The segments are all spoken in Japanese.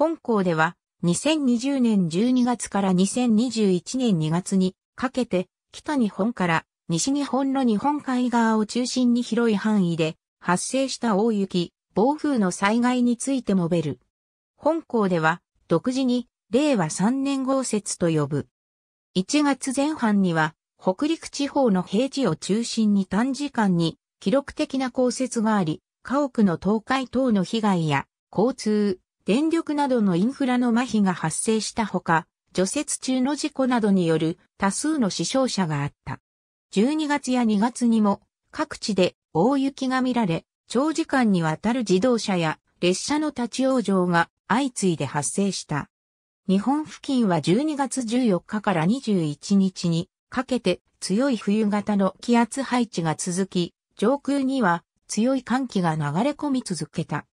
本校では、2020年12月から2021年2月にかけて、北日本から西日本の日本海側を中心に広い範囲で発生した大雪、暴風の災害について述べる。本校では、独自に令和3年豪雪と呼ぶ。1月前半には、北陸地方の平地を中心に短時間に記録的な降雪があり、家屋の倒壊等の被害や交通、電力などのインフラの麻痺が発生したほか、除雪中の事故などによる多数の死傷者があった。12月や2月にも各地で大雪が見られ、長時間にわたる自動車や列車の立ち往生が相次いで発生した。日本付近は12月14日から21日にかけて強い冬型の気圧配置が続き、上空には強い寒気が流れ込み続けた。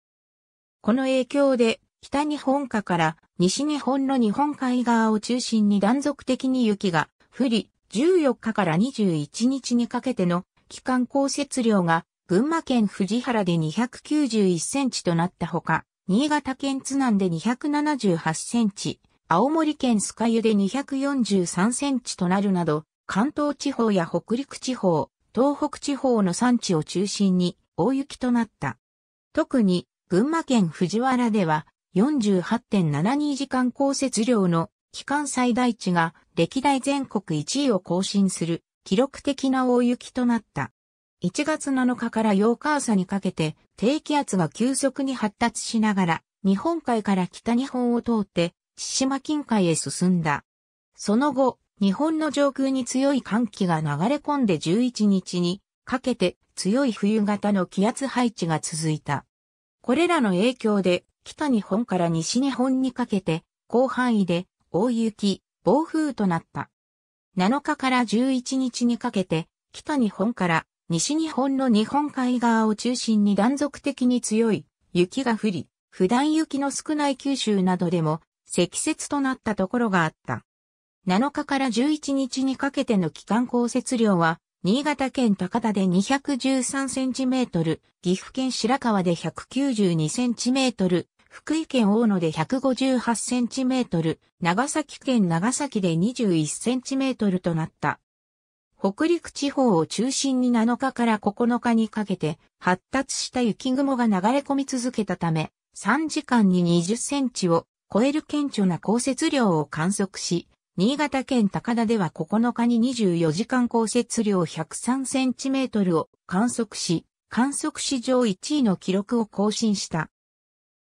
この影響で北日本下から西日本の日本海側を中心に断続的に雪が降り、14日から21日にかけての期間降雪量が群馬県藤原で291センチとなったほか、新潟県津南で278センチ、青森県酸ヶ湯で243センチとなるなど、関東地方や北陸地方、東北地方の山地を中心に大雪となった。特に群馬県藤原では48.72時間降雪量の期間最大値が歴代全国1位を更新する記録的な大雪となった。1月7日から8日朝にかけて低気圧が急速に発達しながら日本海から北日本を通って千島近海へ進んだ。その後、日本の上空に強い寒気が流れ込んで11日にかけて強い冬型の気圧配置が続いた。これらの影響で北日本から西日本にかけて、広範囲で大雪、暴風となった。7日から11日にかけて、北日本から西日本の日本海側を中心に断続的に強い雪が降り、普段雪の少ない九州などでも積雪となったところがあった。7日から11日にかけての期間降雪量は、新潟県高田で213センチメートル、岐阜県白川で192センチメートル、福井県大野で158センチメートル、長崎県長崎で21センチメートルとなった。北陸地方を中心に7日から9日にかけて発達した雪雲が流れ込み続けたため、3時間に20センチを超える顕著な降雪量を観測し、新潟県高田では9日に24時間降雪量103センチメートルを観測し、観測史上1位の記録を更新した。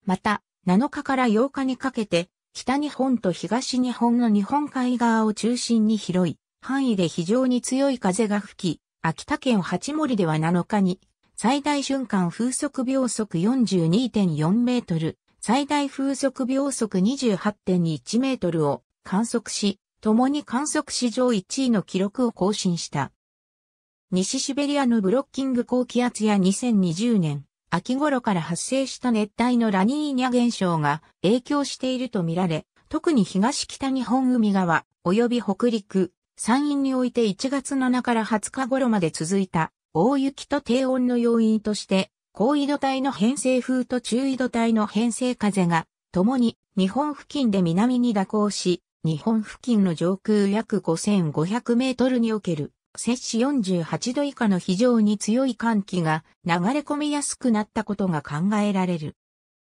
また、7日から8日にかけて、北日本と東日本の日本海側を中心に広い範囲で非常に強い風が吹き、秋田県八森では7日に最大瞬間風速秒速42.4メートル、最大風速秒速28.1メートルを観測し、共に観測史上1位の記録を更新した。西シベリアのブロッキング高気圧や2020年秋頃から発生した熱帯のラニーニャ現象が影響しているとみられ、特に東北日本海側及び北陸、山陰において1月7から20日頃まで続いた大雪と低温の要因として、高緯度帯の偏西風と中緯度帯の偏西風が、共に日本付近で南に蛇行し、日本付近の上空約5500メートルにおける摂氏48度以下の非常に強い寒気が流れ込みやすくなったことが考えられる。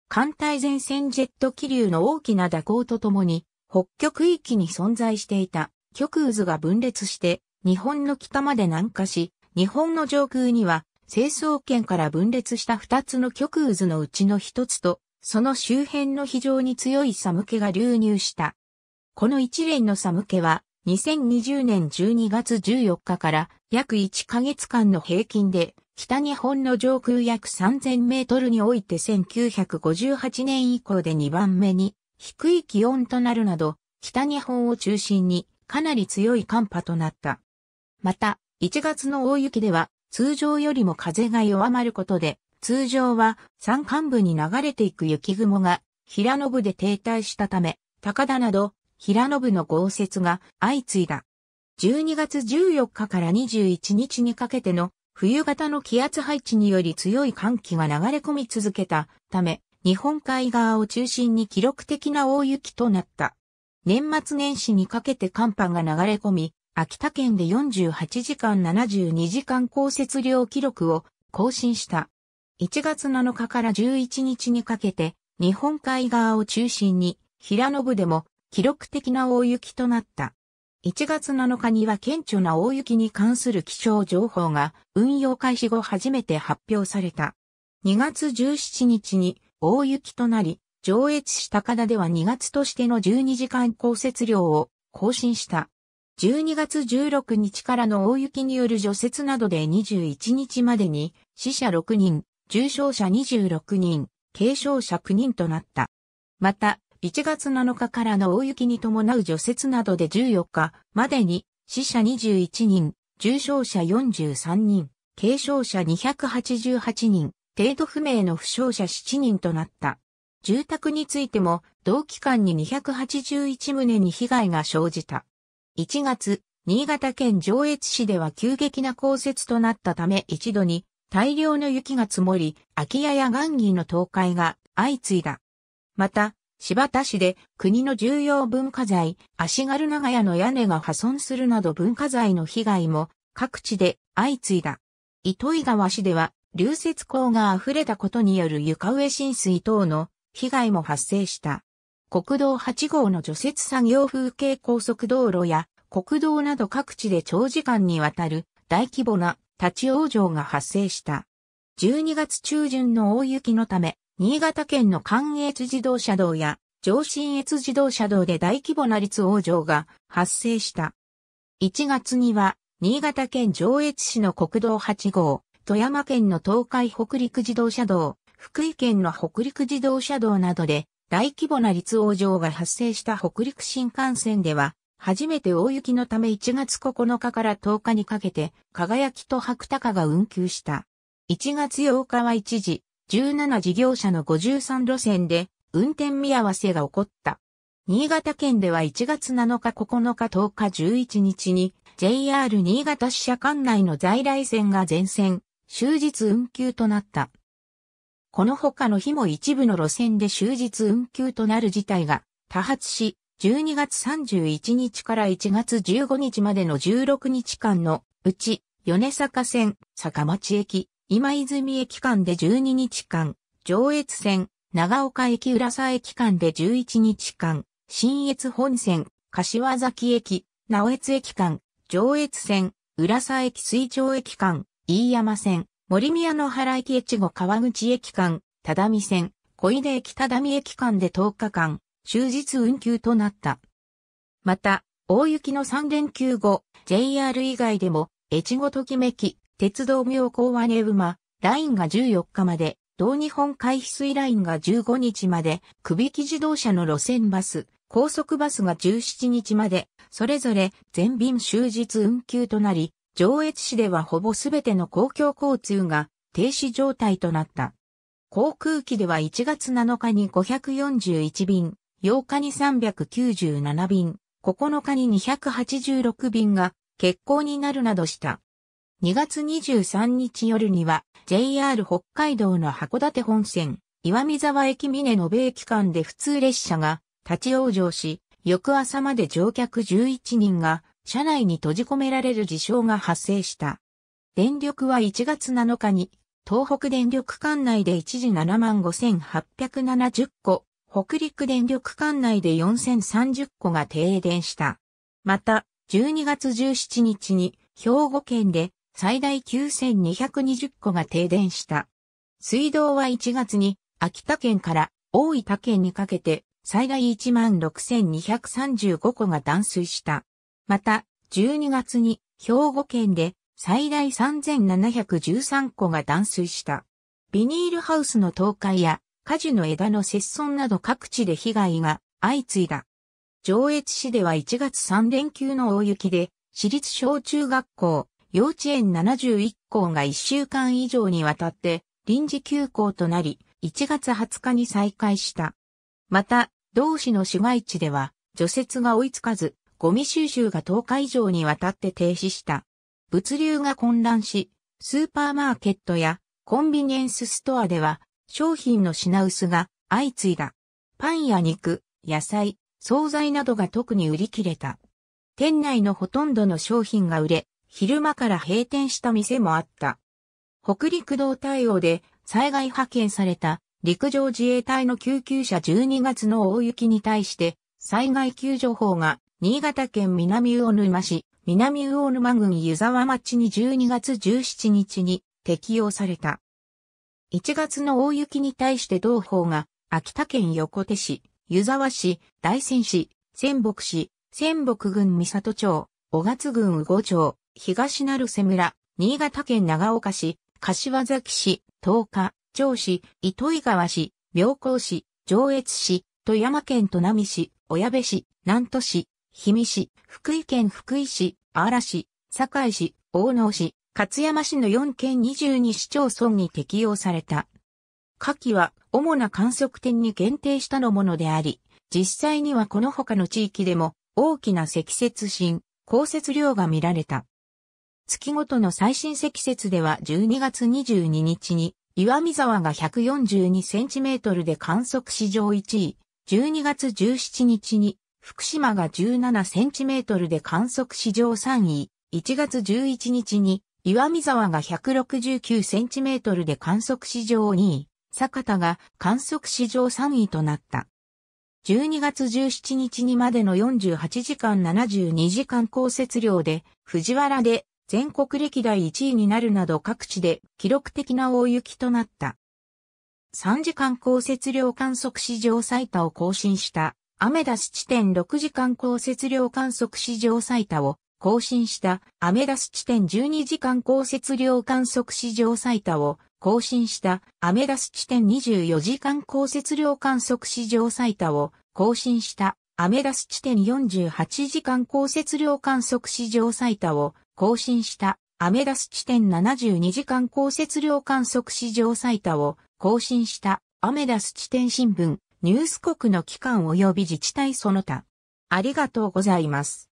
寒帯前線ジェット気流の大きな蛇行とともに、北極域に存在していた極渦が分裂して、日本の北まで南下し、日本の上空には、清掃圏から分裂した二つの極渦のうちの一つと、その周辺の非常に強い寒気が流入した。この一連の寒気は、2020年12月14日から約1ヶ月間の平均で北日本の上空約3000メートルにおいて1958年以降で2番目に低い気温となるなど北日本を中心にかなり強い寒波となった。また1月の大雪では通常よりも風が弱まることで通常は山間部に流れていく雪雲が平野部で停滞したため高田など平信の豪雪が相次いだ。12月14日から21日にかけての冬型の気圧配置により強い寒気が流れ込み続けたため、日本海側を中心に記録的な大雪となった。年末年始にかけて寒波が流れ込み、秋田県で48時間72時間降雪量記録を更新した。1月7日から11日にかけて、日本海側を中心に、平野部でも記録的な大雪となった。1月7日には顕著な大雪に関する気象情報が運用開始後初めて発表された。2月17日に大雪となり、上越市高田では2月としての12時間降雪量を更新した。12月16日からの大雪による除雪などで21日までに死者6人、重症者26人、軽傷者9人となった。また、1月7日からの大雪に伴う除雪などで14日までに死者21人、重傷者43人、軽傷者288人、程度不明の負傷者7人となった。住宅についても同期間に281棟に被害が生じた。1月、新潟県上越市では急激な降雪となったため一度に大量の雪が積もり、空き家や岩銀の倒壊が相次いだ。また、柴田市で国の重要文化財、足軽長屋の屋根が破損するなど文化財の被害も各地で相次いだ。糸魚川市では流雪溝が溢れたことによる床上浸水等の被害も発生した。国道8号の除雪作業風景高速道路や国道など各地で長時間にわたる大規模な立ち往生が発生した。12月中旬の大雪のため、新潟県の関越自動車道や上信越自動車道で大規模な立往生が発生した。1月には、新潟県上越市の国道8号、富山県の東海北陸自動車道、福井県の北陸自動車道などで大規模な立往生が発生した北陸新幹線では、初めて大雪のため1月9日から10日にかけて、輝きと白鷹が運休した。1月8日は一時、17事業者の53路線で運転見合わせが起こった。新潟県では1月7日9日10日11日に JR 新潟支社管内の在来線が全線、終日運休となった。この他の日も一部の路線で終日運休となる事態が多発し、12月31日から1月15日までの16日間のうち、米坂線、坂町駅、今泉駅間で12日間、上越線、長岡駅浦沢駅間で11日間、新越本線、柏崎駅、直越駅間、上越線、浦沢駅水上駅間、飯山線、森宮の原駅越後川口駅間、只見線、小出駅只見駅間で10日間、終日運休となった。また、大雪の3連休後、JR 以外でも、越後ときめき、鉄道妙高和根馬、ラインが14日まで、同日本海翡翠ラインが15日まで、首引き自動車の路線バス、高速バスが17日まで、それぞれ全便終日運休となり、上越市ではほぼすべての公共交通が停止状態となった。航空機では1月7日に541便、8日に397便、9日に286便が欠航になるなどした。2月23日夜には JR 北海道の函館本線、岩見沢駅峰延駅間で普通列車が立ち往生し、翌朝まで乗客11人が車内に閉じ込められる事象が発生した。電力は1月7日に東北電力管内で一時75,870個、北陸電力管内で4,030個が停電した。また、12月17日に兵庫県で最大9220戸が停電した。水道は1月に秋田県から大分県にかけて最大16235戸が断水した。また、12月に兵庫県で最大3713戸が断水した。ビニールハウスの倒壊や火樹の枝の切損など各地で被害が相次いだ。上越市では1月3連休の大雪で、市立小中学校、幼稚園71校が1週間以上にわたって臨時休校となり、1月20日に再開した。また、同市の市街地では、除雪が追いつかず、ゴミ収集が10日以上にわたって停止した。物流が混乱し、スーパーマーケットやコンビニエンスストアでは、商品の品薄が相次いだ。パンや肉、野菜、惣菜などが特に売り切れた。店内のほとんどの商品が売れ、昼間から閉店した店もあった。北陸道対応で災害派遣された陸上自衛隊の救急車12月の大雪に対して災害救助法が新潟県南魚沼市南魚沼郡湯沢町に12月17日に適用された。1月の大雪に対して同法が秋田県横手市、湯沢市、大仙市、仙北市、仙北郡三里町、小勝郡魚町、東成瀬村、新潟県長岡市、柏崎市、東華、城市、糸魚川市、妙高市、上越市、富山県砺波市、小矢部市、南都市、氷見市、福井県福井市、嵐市、堺市、大野市、勝山市の4県22市町村に適用された。下記は主な観測点に限定したのものであり、実際にはこの他の地域でも大きな積雪深、降雪量が見られた。月ごとの最新積雪では12月22日に、岩見沢が142センチメートルで観測史上1位、12月17日に、福島が17センチメートルで観測史上3位、1月11日に、岩見沢が169センチメートルで観測史上2位、坂田が観測史上3位となった。12月17日にまでの48時間72時間降雪量で、藤原で全国歴代1位になるなど各地で記録的な大雪となった。3時間降雪量観測史上最多を更新したアメダス地点 .6 時間降雪量観測史上最多を更新したアメダス地点 .12 時間降雪量観測史上最多を更新したアメダス地点 .24 時間降雪量観測史上最多を更新したアメダス地点 .48 時間降雪量観測史上最多を更新したアメダス地点72時間降雪量観測史上最多を更新したアメダス地点新聞ニュース国の機関及び自治体その他。ありがとうございます。